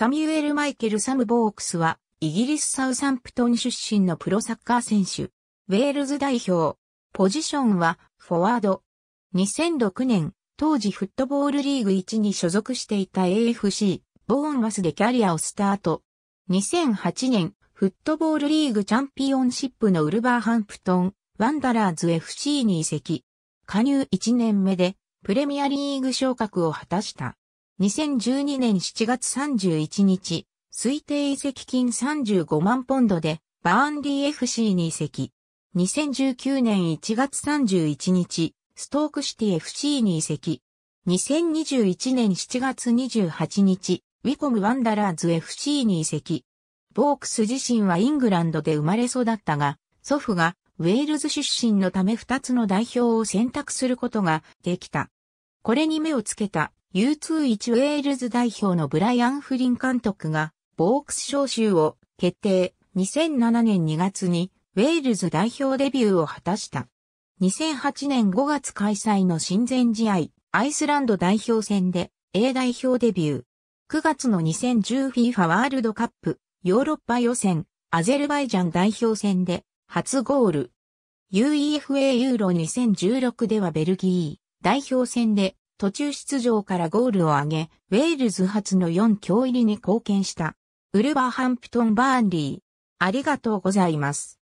サミュエル・マイケル・サム・ボークスは、イギリス・サウサンプトン出身のプロサッカー選手、ウェールズ代表、ポジションは、フォワード。2006年、当時フットボールリーグ1に所属していた AFC、ボーンマスでキャリアをスタート。2008年、フットボールリーグチャンピオンシップのウルバーハンプトン、ワンダラーズ FC に移籍。加入1年目で、プレミアリーグ昇格を果たした。2012年7月31日、推定移籍金35万ポンドで、バーンリー FC に移籍。2019年1月31日、ストークシティ FC に移籍。2021年7月28日、ウィコム・ワンダラーズ FC に移籍。ボークス自身はイングランドで生まれ育ったが、祖父がウェールズ出身のため2つの代表を選択することができた。これに目をつけた U21 ウェールズ代表のブライアン・フリン監督が、ボークス招集を決定。2007年2月に、ウェールズ代表デビューを果たした。2008年5月開催の親善試合、アイスランド代表戦で A 代表デビュー。9月の 2010FIFA ワールドカップ、ヨーロッパ予選、アゼルバイジャン代表戦で初ゴール。UEFA ユーロ2016ではベルギー代表戦で途中出場からゴールを挙げ、ウェールズ初の4強入りに貢献した。ウルバーハンプトン・バーンリー。ありがとうございます。